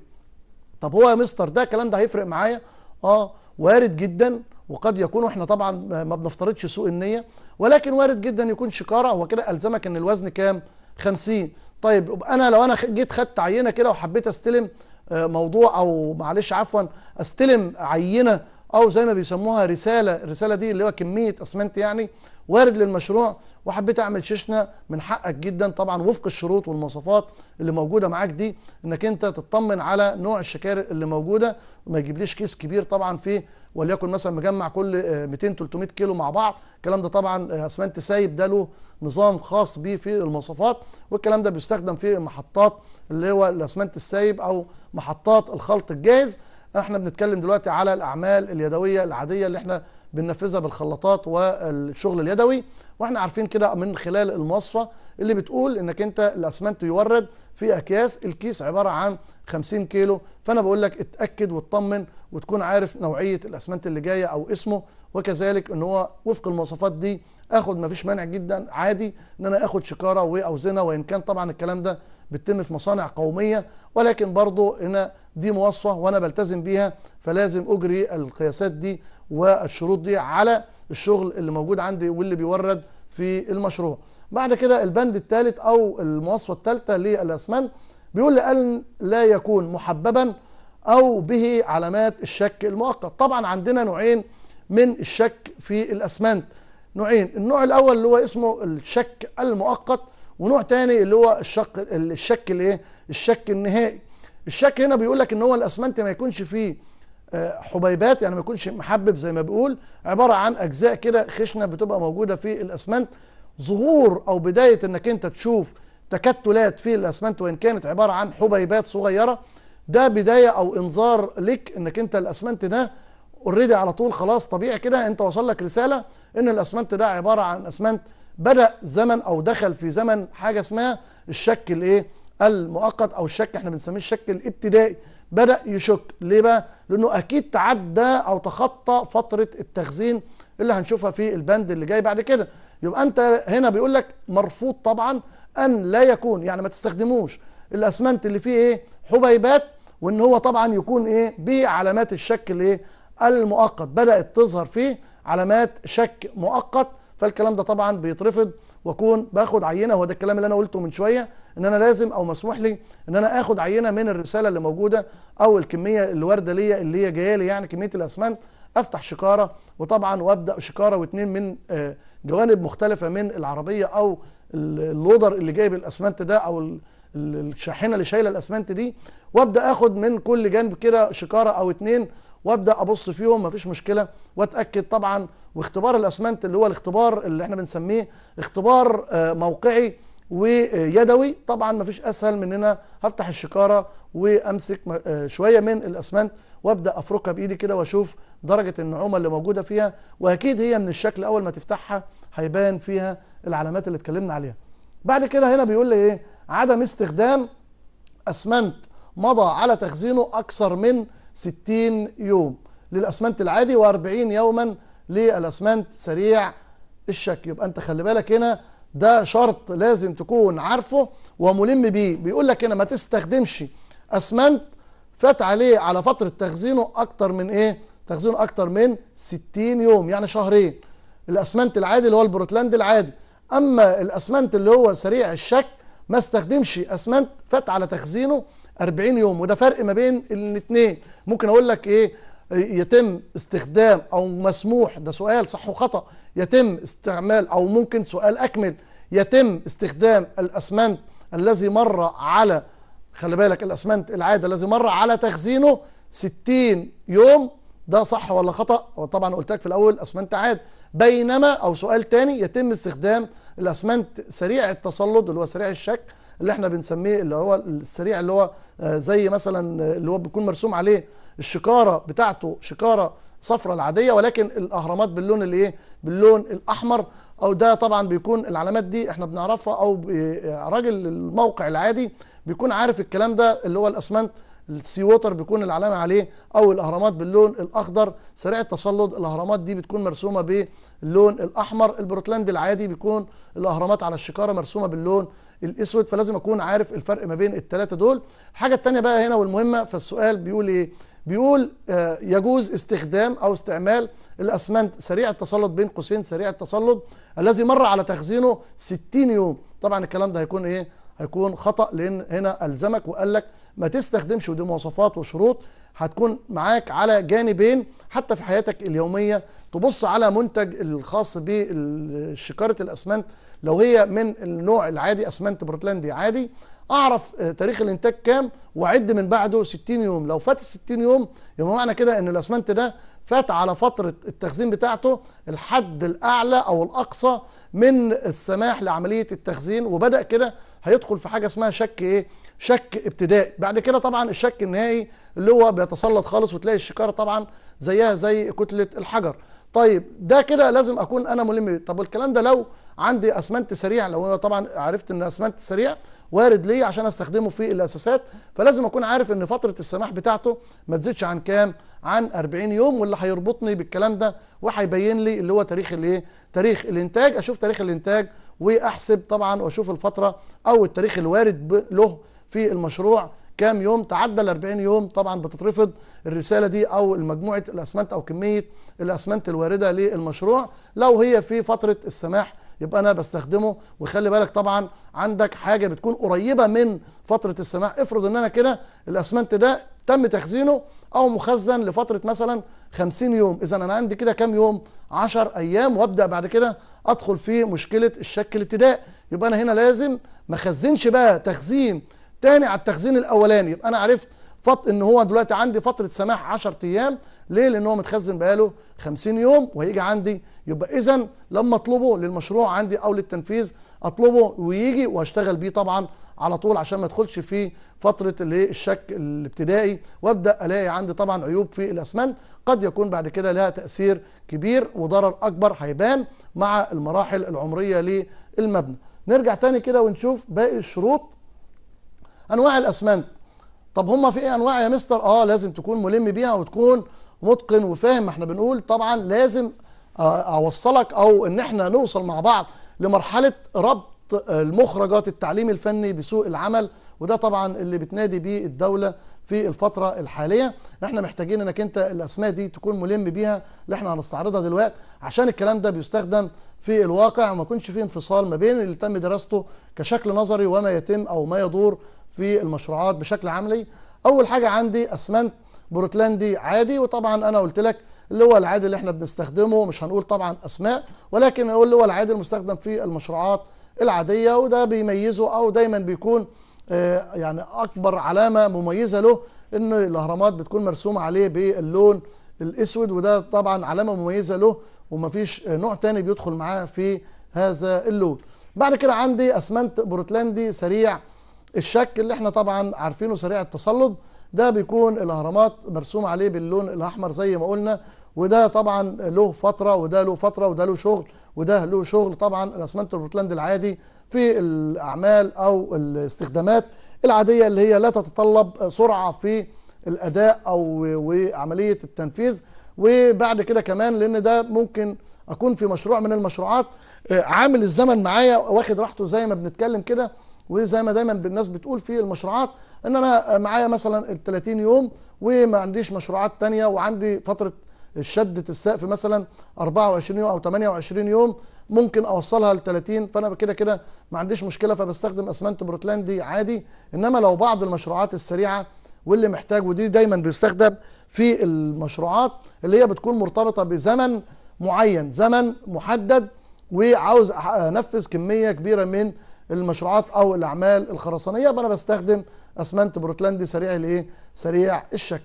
طب هو يا مستر ده الكلام ده هيفرق معايا اه وارد جدا وقد يكون احنا طبعا ما بنفترضش سوء النية ولكن وارد جدا يكون شكارة هو كده ألزمك ان الوزن كام 50 طيب انا لو انا جيت خدت عينة كده وحبيت استلم آه، موضوع او معلش عفوا استلم عينه او زي ما بيسموها رساله الرساله دي اللي هو كميه اسمنت يعني وارد للمشروع وحبيت اعمل شيشنه من حقك جدا طبعا وفق الشروط والمواصفات اللي موجوده معاك دي انك انت تطمن على نوع الشكاري اللي موجوده ما يجيبليش كيس كبير طبعا فيه وليكن مثلا مجمع كل 200 آه، 300 كيلو مع بعض الكلام ده طبعا آه، اسمنت سايب ده له نظام خاص بيه في المواصفات والكلام ده بيستخدم في محطات اللي هو الاسمنت السايب او محطات الخلط الجاهز احنا بنتكلم دلوقتي على الاعمال اليدويه العاديه اللي احنا بننفذها بالخلاطات والشغل اليدوي واحنا عارفين كده من خلال المواصفه اللي بتقول انك انت الاسمنت يورد في اكياس الكيس عباره عن 50 كيلو فانا بقول لك اتاكد واطمن وتكون عارف نوعيه الاسمنت اللي جايه او اسمه وكذلك ان هو وفق المواصفات دي اخد فيش مانع جدا عادي ان انا اخد شكاره واوزنه وان كان طبعا الكلام ده بتتم في مصانع قوميه ولكن برضو هنا دي مواصفه وانا بلتزم بيها فلازم اجري القياسات دي والشروط دي على الشغل اللي موجود عندي واللي بيورد في المشروع بعد كده البند الثالث او المواصفه الثالثه للاسمنت بيقول لي ان لا يكون محببا او به علامات الشك المؤقت طبعا عندنا نوعين من الشك في الاسمنت نوعين النوع الاول اللي هو اسمه الشك المؤقت ونوع تاني اللي هو الشك الشك الايه الشك النهائي الشك هنا بيقول لك ان هو الاسمنت ما يكونش فيه حبيبات يعني ما يكونش محبب زي ما بيقول عباره عن اجزاء كده خشنه بتبقى موجوده في الاسمنت ظهور او بدايه انك انت تشوف تكتلات في الاسمنت وان كانت عباره عن حبيبات صغيره ده بدايه او انذار لك انك انت الاسمنت ده اوريدي على طول خلاص طبيعي كده انت وصل لك رساله ان الاسمنت ده عباره عن اسمنت بدا زمن او دخل في زمن حاجه اسمها الشك الايه المؤقت او الشك احنا بنسميه الشك الابتدائي بدأ يشك ليه بقى؟ لأنه أكيد تعدى أو تخطى فترة التخزين اللي هنشوفها في البند اللي جاي بعد كده يبقى أنت هنا بيقول لك مرفوض طبعا أن لا يكون يعني ما تستخدموش الأسمنت اللي فيه إيه حبيبات وإن هو طبعا يكون إيه بعلامات الشك الإيه المؤقت بدأت تظهر فيه علامات شك مؤقت فالكلام ده طبعا بيترفض واكون باخد عينه وده ده الكلام اللي انا قلته من شويه ان انا لازم او مسموح لي ان انا اخد عينه من الرساله اللي موجوده او الكميه اللي وارده ليا اللي هي جايه لي يعني كميه الاسمنت افتح شكاره وطبعا وابدا شكاره واثنين من آه، جوانب مختلفه من العربيه او اللودر اللي جايب الاسمنت ده او الشاحنه اللي شايله الاسمنت دي وابدا اخد من كل جنب كده شكاره او اتنين وابدا ابص فيهم مفيش مشكله واتاكد طبعا واختبار الاسمنت اللي هو الاختبار اللي احنا بنسميه اختبار آه، موقعي ويدوي طبعا مفيش اسهل من ان انا هفتح الشكاره وامسك آه، شويه من الاسمنت وابدا افركها بايدي كده واشوف درجه النعومه اللي موجوده فيها واكيد هي من الشكل اول ما تفتحها هيبان فيها العلامات اللي اتكلمنا عليها بعد كده هنا بيقول لي ايه عدم استخدام اسمنت مضى على تخزينه اكثر من 60 يوم للاسمنت العادي و40 يوما للاسمنت سريع الشك يبقى انت خلي بالك هنا ده شرط لازم تكون عارفه وملم بيه بيقول لك هنا ما تستخدمش اسمنت فات عليه على فتره تخزينه اكتر من ايه تخزينه اكتر من 60 يوم يعني شهرين الاسمنت العادي اللي هو البروتلاند العادي اما الاسمنت اللي هو سريع الشك ما استخدمش اسمنت فات على تخزينه 40 يوم وده فرق ما بين الاثنين ممكن اقول لك ايه يتم استخدام او مسموح ده سؤال صح وخطا يتم استعمال او ممكن سؤال اكمل يتم استخدام الاسمنت الذي مر على خلي بالك الاسمنت العاده الذي مر على تخزينه 60 يوم ده صح ولا خطا وطبعا قلت لك في الاول اسمنت عاد بينما او سؤال تاني يتم استخدام الاسمنت سريع التصلد اللي هو سريع الشك اللي احنا بنسميه اللي هو السريع اللي هو آه، زي مثلا اللي هو بيكون مرسوم عليه الشكاره بتاعته شكاره صفرة العادية ولكن الأهرامات باللون الايه باللون الأحمر أو ده طبعا بيكون العلامات دي احنا بنعرفها أو آه، راجل الموقع العادي بيكون عارف الكلام ده اللي هو الأسمنت السي ووتر بيكون العلامة عليه أو الأهرامات باللون الأخضر سريع التسلط الأهرامات دي بتكون مرسومة باللون الأحمر البروتلاند العادي بيكون الأهرامات على الشكارة مرسومة باللون الاسود فلازم اكون عارف الفرق ما بين الثلاثه دول الحاجه الثانيه بقى هنا والمهمه فالسؤال بيقول ايه بيقول آه، يجوز استخدام او استعمال الاسمنت سريع التسلط بين قوسين سريع التسلط الذي مر على تخزينه 60 يوم طبعا الكلام ده هيكون ايه هيكون خطا لان هنا الزمك وقال لك ما تستخدمش ودي مواصفات وشروط هتكون معاك على جانبين حتى في حياتك اليومية تبص على منتج الخاص بشكارة الأسمنت لو هي من النوع العادي أسمنت بروتلاندي عادي اعرف آه، تاريخ الانتاج كام وعد من بعده 60 يوم لو فات ال 60 يوم يبقى معنى كده ان الاسمنت ده فات على فتره التخزين بتاعته الحد الاعلى او الاقصى من السماح لعمليه التخزين وبدا كده هيدخل في حاجه اسمها شك ايه شك ابتدائي بعد كده طبعا الشك النهائي اللي هو بيتسلط خالص وتلاقي الشكاره طبعا زيها زي كتله الحجر طيب ده كده لازم اكون انا ملم طب الكلام ده لو عندي اسمنت سريع لو انا طبعا عرفت ان اسمنت سريع وارد لي عشان استخدمه في الاساسات فلازم اكون عارف ان فتره السماح بتاعته ما تزيدش عن كام عن 40 يوم واللي هيربطني بالكلام ده وهيبين لي اللي هو تاريخ الايه تاريخ الانتاج اشوف تاريخ الانتاج واحسب طبعا واشوف الفتره او التاريخ الوارد له في المشروع كام يوم تعدى ال 40 يوم طبعا بتترفض الرساله دي او مجموعه الاسمنت او كميه الاسمنت الوارده للمشروع لو هي في فتره السماح يبقى انا بستخدمه وخلي بالك طبعا عندك حاجه بتكون قريبه من فتره السماح افرض ان انا كده الاسمنت ده تم تخزينه او مخزن لفتره مثلا 50 يوم اذا انا عندي كده كام يوم 10 ايام وابدا بعد كده ادخل في مشكله الشك الابتداء يبقى انا هنا لازم ما اخزنش بقى تخزين تاني على التخزين الاولاني يبقى انا عرفت فط ان هو دلوقتي عندي فتره سماح 10 ايام ليه لان هو متخزن بقاله 50 يوم وهيجي عندي يبقى اذا لما اطلبه للمشروع عندي او للتنفيذ اطلبه ويجي واشتغل بيه طبعا على طول عشان ما ادخلش في فتره اللي الشك الابتدائي وابدا الاقي عندي طبعا عيوب في الاسمنت قد يكون بعد كده لها تاثير كبير وضرر اكبر هيبان مع المراحل العمريه للمبنى نرجع تاني كده ونشوف باقي الشروط انواع الاسمنت طب هم في ايه انواع يا مستر اه لازم تكون ملم بيها وتكون متقن وفاهم ما احنا بنقول طبعا لازم آه، اوصلك او ان احنا نوصل مع بعض لمرحله ربط المخرجات التعليم الفني بسوق العمل وده طبعا اللي بتنادي بيه الدوله في الفتره الحاليه احنا محتاجين انك انت الاسماء دي تكون ملم بيها اللي احنا هنستعرضها دلوقتي عشان الكلام ده بيستخدم في الواقع وما يكونش فيه انفصال ما بين اللي تم دراسته كشكل نظري وما يتم او ما يدور في المشروعات بشكل عملي اول حاجه عندي اسمنت بروتلاندي عادي وطبعا انا قلت لك اللي هو العادي اللي احنا بنستخدمه مش هنقول طبعا اسماء ولكن هو اللي هو العادي المستخدم في المشروعات العاديه وده بيميزه او دايما بيكون آه، يعني اكبر علامه مميزه له ان الاهرامات بتكون مرسومه عليه باللون الاسود وده طبعا علامه مميزه له ومفيش نوع تاني بيدخل معاه في هذا اللون بعد كده عندي اسمنت بروتلاندي سريع الشك اللي احنا طبعا عارفينه سريع التسلط ده بيكون الاهرامات مرسوم عليه باللون الاحمر زي ما قلنا وده طبعا له فتره وده له فتره وده له شغل وده له شغل طبعا الاسمنت البورتلاند العادي في الاعمال او الاستخدامات العاديه اللي هي لا تتطلب سرعه في الاداء او وعمليه التنفيذ وبعد كده كمان لان ده ممكن اكون في مشروع من المشروعات آه، عامل الزمن معايا واخد راحته زي ما بنتكلم كده وزي ما دايما الناس بتقول في المشروعات ان انا معايا مثلا ال 30 يوم وما عنديش مشروعات ثانيه وعندي فتره شده السقف مثلا 24 يوم او 28 يوم ممكن اوصلها ل 30 فانا كده كده ما عنديش مشكله فبستخدم اسمنت بروتلاندي عادي انما لو بعض المشروعات السريعه واللي محتاج ودي دايما بيستخدم في المشروعات اللي هي بتكون مرتبطه بزمن معين زمن محدد وعاوز انفذ كميه كبيره من المشروعات او الاعمال الخرسانيه يبقى انا بستخدم اسمنت بروتلندي سريع الايه سريع الشكل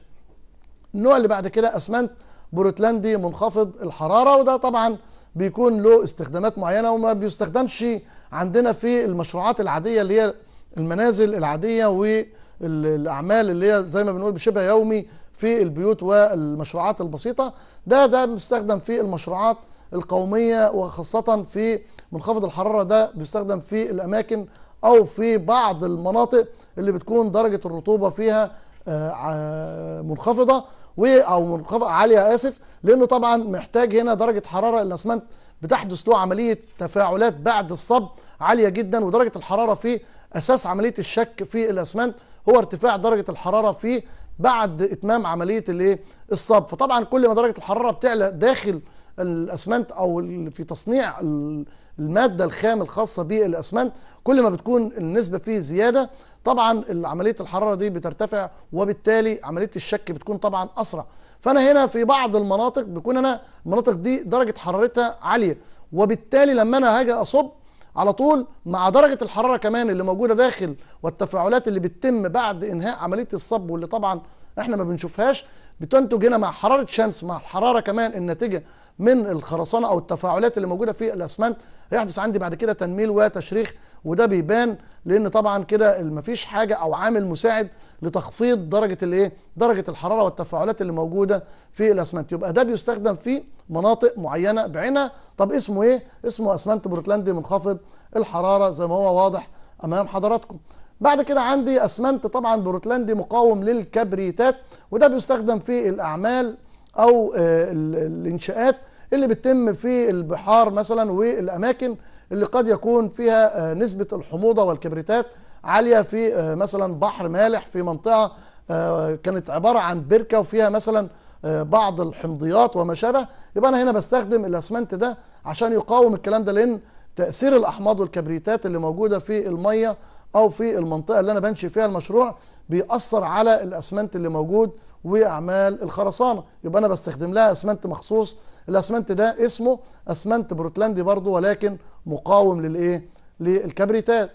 النوع اللي بعد كده اسمنت بروتلندي منخفض الحراره وده طبعا بيكون له استخدامات معينه وما بيستخدمش عندنا في المشروعات العاديه اللي هي المنازل العاديه والاعمال اللي هي زي ما بنقول بشبه يومي في البيوت والمشروعات البسيطه ده ده مستخدم في المشروعات القومية وخاصة في منخفض الحرارة ده بيستخدم في الأماكن أو في بعض المناطق اللي بتكون درجة الرطوبة فيها آه، منخفضة او منخفضة عاليه اسف لانه طبعا محتاج هنا درجه حراره الاسمنت بتحدث له عمليه تفاعلات بعد الصب عاليه جدا ودرجه الحراره في اساس عمليه الشك في الاسمنت هو ارتفاع درجه الحراره فيه بعد اتمام عمليه الايه الصب فطبعا كل ما درجه الحراره بتعلى داخل الاسمنت او في تصنيع الماده الخام الخاصه بالاسمنت كل ما بتكون النسبه فيه زياده طبعا عمليه الحراره دي بترتفع وبالتالي عمليه الشك بتكون طبعا اسرع فانا هنا في بعض المناطق بكون انا المناطق دي درجه حرارتها عاليه وبالتالي لما انا هاجي اصب على طول مع درجة الحرارة كمان اللي موجودة داخل والتفاعلات اللي بتتم بعد إنهاء عملية الصب واللي طبعا احنا ما بنشوفهاش بتنتج هنا مع حرارة شمس مع الحرارة كمان الناتجة من الخرسانه او التفاعلات اللي موجوده في الاسمنت هيحدث عندي بعد كده تنميل وتشريخ وده بيبان لان طبعا كده مفيش حاجه او عامل مساعد لتخفيض درجه الايه درجه الحراره والتفاعلات اللي موجوده في الاسمنت يبقى ده بيستخدم في مناطق معينه بعينها طب اسمه ايه اسمه اسمنت بروتلاندي منخفض الحراره زي ما هو واضح امام حضراتكم بعد كده عندي اسمنت طبعا بروتلاندي مقاوم للكبريتات وده بيستخدم في الاعمال او آه، الانشاءات اللي بتتم في البحار مثلا والاماكن اللي قد يكون فيها آه، نسبه الحموضه والكبريتات عاليه في آه، مثلا بحر مالح في منطقه آه، كانت عباره عن بركه وفيها مثلا بعض الحمضيات وما شابه يبقى انا هنا بستخدم الاسمنت ده عشان يقاوم الكلام ده لان تاثير الاحماض والكبريتات اللي موجوده في الميه او في المنطقه اللي انا بنشي فيها المشروع بيأثر على الاسمنت اللي موجود واعمال الخرسانه يبقى انا بستخدم لها اسمنت مخصوص الاسمنت ده اسمه اسمنت بروتلاندي برضو ولكن مقاوم للايه للكبريتات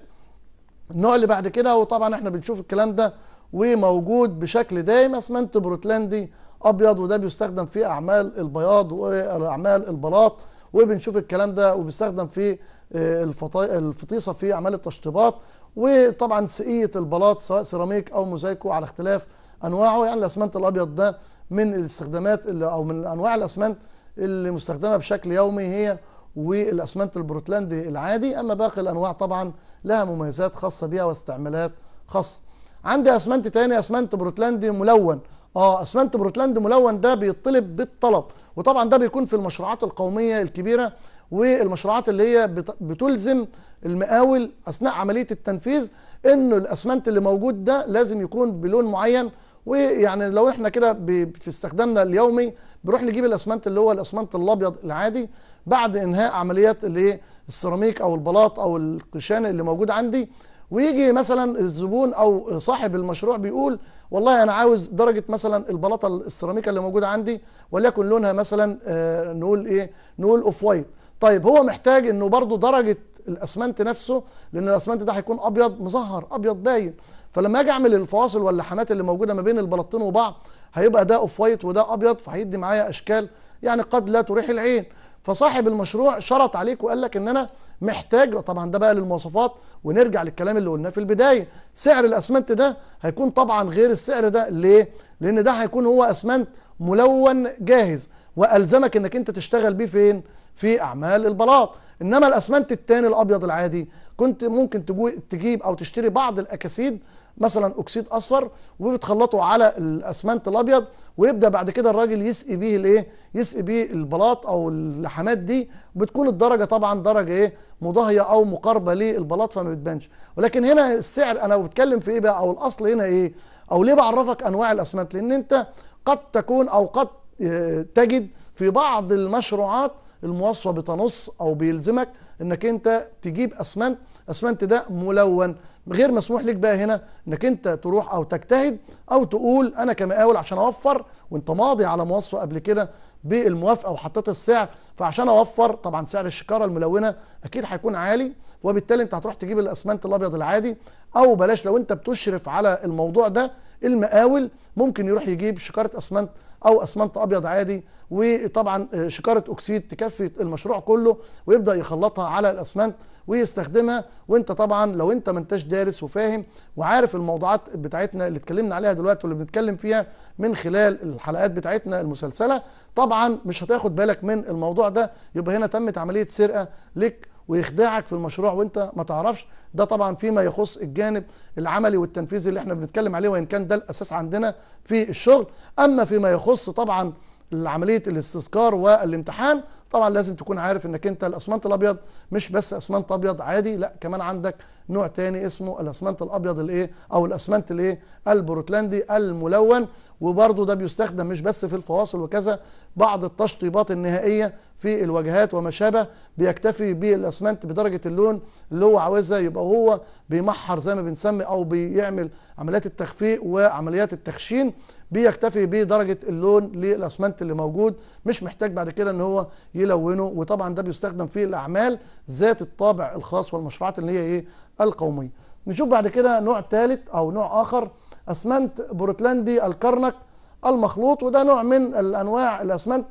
النوع اللي بعد كده وطبعا احنا بنشوف الكلام ده وموجود بشكل دائم اسمنت بروتلاندي ابيض وده بيستخدم في اعمال البياض واعمال البلاط وبنشوف الكلام ده وبيستخدم في آه، الفطيسه في اعمال التشطيبات وطبعا سقيه البلاط سواء سيراميك او موزايكو على اختلاف انواعه يعني الاسمنت الابيض ده من الاستخدامات اللي او من انواع الاسمنت اللي مستخدمه بشكل يومي هي والاسمنت البروتلاندي العادي اما باقي الانواع طبعا لها مميزات خاصه بيها واستعمالات خاصه عندي اسمنت تاني اسمنت بروتلاندي ملون اه اسمنت بروتلاند ملون ده بيطلب بالطلب وطبعا ده بيكون في المشروعات القوميه الكبيره والمشروعات اللي هي بتلزم المقاول اثناء عمليه التنفيذ انه الاسمنت اللي موجود ده لازم يكون بلون معين ويعني لو احنا كده في استخدامنا اليومي بنروح نجيب الاسمنت اللي هو الاسمنت الابيض العادي بعد انهاء عمليات اللي السيراميك او البلاط او القشان اللي موجود عندي ويجي مثلا الزبون او صاحب المشروع بيقول والله انا عاوز درجه مثلا البلاطه السيراميكا اللي موجوده عندي وليكن لونها مثلا آه، نقول ايه نقول اوف وايت طيب هو محتاج انه برضه درجه الاسمنت نفسه لان الاسمنت ده هيكون ابيض مزهر ابيض باين فلما اجي اعمل الفواصل واللحامات اللي موجوده ما بين البلاطين وبعض هيبقى ده اوف وايت وده ابيض فهيدي معايا اشكال يعني قد لا تريح العين فصاحب المشروع شرط عليك وقال لك ان انا محتاج طبعا ده بقى للمواصفات ونرجع للكلام اللي قلناه في البدايه سعر الاسمنت ده هيكون طبعا غير السعر ده ليه لان ده هيكون هو اسمنت ملون جاهز والزمك انك انت تشتغل بيه فين في اعمال البلاط انما الاسمنت الثاني الابيض العادي كنت ممكن تجيب او تشتري بعض الاكاسيد مثلا اكسيد اصفر وبتخلطه على الاسمنت الابيض ويبدا بعد كده الراجل يسقي بيه الايه يسقي بيه البلاط او اللحامات دي بتكون الدرجه طبعا درجه ايه مضاهيه او مقاربه للبلاط فما بتبانش ولكن هنا السعر انا بتكلم في ايه بقى او الاصل هنا ايه او ليه بعرفك انواع الاسمنت لان انت قد تكون او قد آه، تجد في بعض المشروعات المواصفه بتنص او بيلزمك انك انت تجيب اسمنت اسمنت ده ملون غير مسموح لك بقى هنا انك انت تروح او تجتهد او تقول انا كمقاول عشان اوفر وانت ماضي على مواصفه قبل كده بالموافقه وحطيت السعر فعشان اوفر طبعا سعر الشكاره الملونه اكيد هيكون عالي وبالتالي انت هتروح تجيب الاسمنت الابيض العادي او بلاش لو انت بتشرف على الموضوع ده المقاول ممكن يروح يجيب شكاره اسمنت او اسمنت ابيض عادي وطبعا شكاره اكسيد تكفي المشروع كله ويبدا يخلطها على الاسمنت ويستخدمها وانت طبعا لو انت ما انتش دارس وفاهم وعارف الموضوعات بتاعتنا اللي اتكلمنا عليها دلوقتي واللي بنتكلم فيها من خلال الحلقات بتاعتنا المسلسله طبعا مش هتاخد بالك من الموضوع ده يبقى هنا تمت عمليه سرقه لك ويخدعك في المشروع وانت ما تعرفش ده طبعا فيما يخص الجانب العملي والتنفيذي اللي احنا بنتكلم عليه وان كان ده الاساس عندنا في الشغل اما فيما يخص طبعا عمليه الاستذكار والامتحان طبعا لازم تكون عارف انك انت الاسمنت الابيض مش بس اسمنت ابيض عادي لا كمان عندك نوع تاني اسمه الاسمنت الابيض الايه او الاسمنت الايه البروتلندي الملون وبرده ده بيستخدم مش بس في الفواصل وكذا بعض التشطيبات النهائيه في الواجهات وما شابه بيكتفي بالاسمنت بدرجه اللون اللي هو عاوزها يبقى هو بيمحر زي ما بنسمي او بيعمل عمليات التخفيق وعمليات التخشين بيكتفي بدرجه اللون للاسمنت اللي موجود مش محتاج بعد كده ان هو يلونه وطبعا ده بيستخدم في الاعمال ذات الطابع الخاص والمشروعات اللي هي ايه القومية نشوف بعد كده نوع ثالث أو نوع آخر أسمنت بورتلاندي الكرنك المخلوط وده نوع من الأنواع الأسمنت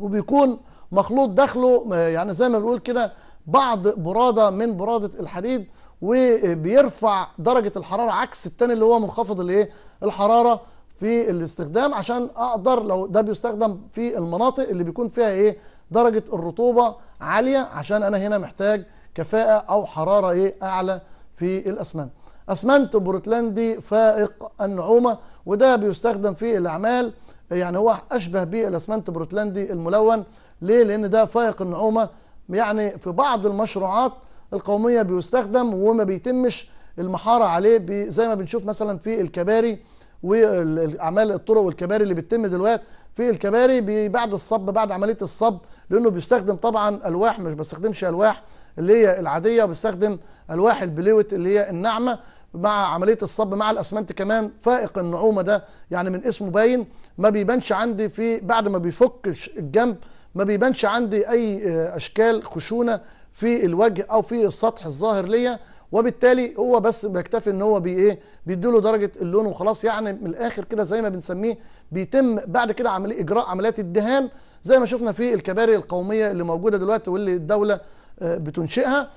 وبيكون مخلوط داخله يعني زي ما بنقول كده بعض برادة من برادة الحديد وبيرفع درجة الحرارة عكس التاني اللي هو منخفض الايه الحرارة في الاستخدام عشان اقدر لو ده بيستخدم في المناطق اللي بيكون فيها ايه درجة الرطوبة عالية عشان انا هنا محتاج كفاءة أو حرارة إيه أعلى في الأسمنت أسمنت بورتلندي فائق النعومة وده بيستخدم في الأعمال يعني هو أشبه بالأسمنت بورتلندي الملون ليه؟ لأن ده فائق النعومة يعني في بعض المشروعات القومية بيستخدم وما بيتمش المحارة عليه زي ما بنشوف مثلا في الكباري والاعمال الطرق والكباري اللي بتتم دلوقتي في الكباري بعد الصب بعد عمليه الصب لانه بيستخدم طبعا الواح مش بستخدمش الواح اللي هي العاديه وبيستخدم الواح البليوت اللي هي الناعمه مع عمليه الصب مع الاسمنت كمان فائق النعومه ده يعني من اسمه باين ما بيبانش عندي في بعد ما بيفك الجنب ما بيبانش عندي اي آه، اشكال خشونه في الوجه او في السطح الظاهر ليا وبالتالي هو بس بيكتفي ان هو بي ايه بيديله درجه اللون وخلاص يعني من الاخر كده زي ما بنسميه بيتم بعد كده عمليه اجراء عمليات الدهان زي ما شفنا في الكباري القوميه اللي موجوده دلوقتي واللي الدوله بتنشئها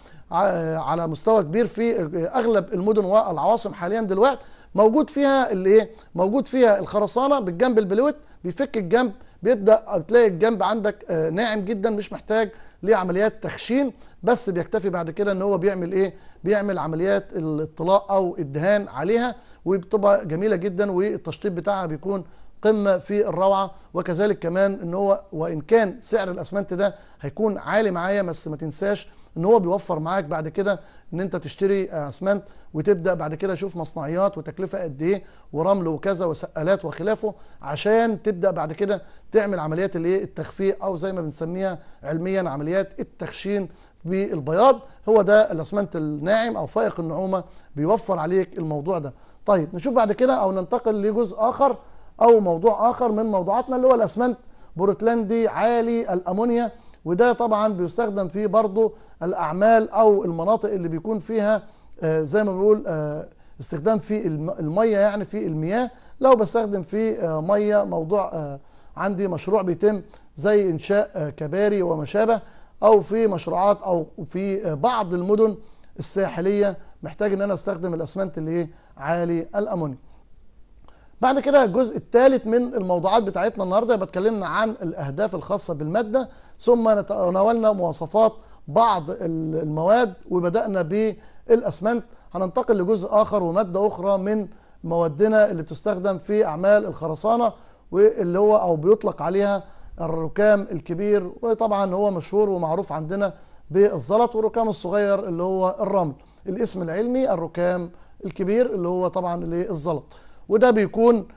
على مستوى كبير في اغلب المدن والعواصم حاليا دلوقتي موجود فيها اللي ايه موجود فيها الخرسانه بالجنب البلوت بيفك الجنب بيبدا بتلاقي الجنب عندك آه، ناعم جدا مش محتاج لعمليات تخشين بس بيكتفي بعد كده ان هو بيعمل ايه بيعمل عمليات الاطلاء او الدهان عليها وبتبقى جميله جدا والتشطيب بتاعها بيكون قمة في الروعة وكذلك كمان ان هو وان كان سعر الاسمنت ده هيكون عالي معايا بس ما تنساش ان هو بيوفر معاك بعد كده ان انت تشتري آه، اسمنت وتبدا بعد كده تشوف مصنعيات وتكلفه قد ايه ورمل وكذا وسقالات وخلافه عشان تبدا بعد كده تعمل عمليات الايه التخفيق او زي ما بنسميها علميا عمليات التخشين بالبياض هو ده الاسمنت الناعم او فائق النعومه بيوفر عليك الموضوع ده طيب نشوف بعد كده او ننتقل لجزء اخر او موضوع اخر من موضوعاتنا اللي هو الاسمنت بورتلاندي عالي الامونيا وده طبعا بيستخدم في برضه الاعمال او المناطق اللي بيكون فيها آه، زي ما بنقول آه، استخدام في الميه يعني في المياه لو بستخدم في آه، ميه موضوع عندي مشروع بيتم زي انشاء كباري وما شابه او في مشروعات او في بعض المدن الساحليه محتاج ان انا استخدم الاسمنت اللي إيه؟ عالي الامونيا بعد كده الجزء الثالث من الموضوعات بتاعتنا النهارده يبقى اتكلمنا عن الاهداف الخاصه بالماده ثم تناولنا مواصفات بعض المواد وبدانا بالاسمنت هننتقل لجزء اخر وماده اخرى من موادنا اللي بتستخدم في اعمال الخرسانه واللي هو او بيطلق عليها الركام الكبير وطبعا هو مشهور ومعروف عندنا بالزلط والركام الصغير اللي هو الرمل الاسم العلمي الركام الكبير اللي هو طبعا للزلط وده بيكون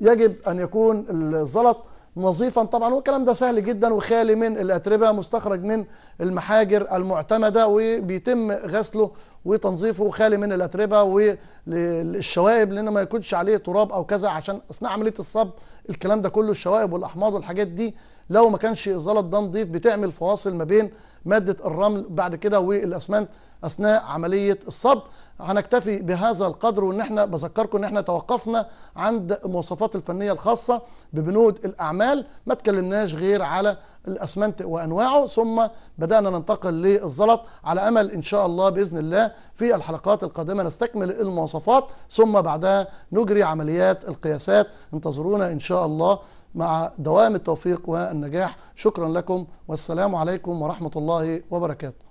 يجب أن يكون الزلط نظيفا طبعا والكلام ده سهل جدا وخالي من الاتربه مستخرج من المحاجر المعتمده وبيتم غسله وتنظيفه خالي من الاتربه والشوائب لان ما يكونش عليه تراب او كذا عشان اثناء عمليه الصب الكلام ده كله الشوائب والاحماض والحاجات دي لو ما كانش الزلط ده نظيف بتعمل فواصل ما بين مادة الرمل بعد كده والأسمنت أثناء عملية الصب هنكتفي بهذا القدر وإن احنا بذكركم إن احنا توقفنا عند المواصفات الفنية الخاصة ببنود الأعمال ما تكلمناش غير على الأسمنت وأنواعه ثم بدأنا ننتقل للزلط على أمل إن شاء الله بإذن الله في الحلقات القادمة نستكمل المواصفات ثم بعدها نجري عمليات القياسات انتظرونا إن شاء الله مع دوام التوفيق والنجاح شكرا لكم والسلام عليكم ورحمة الله وبركاته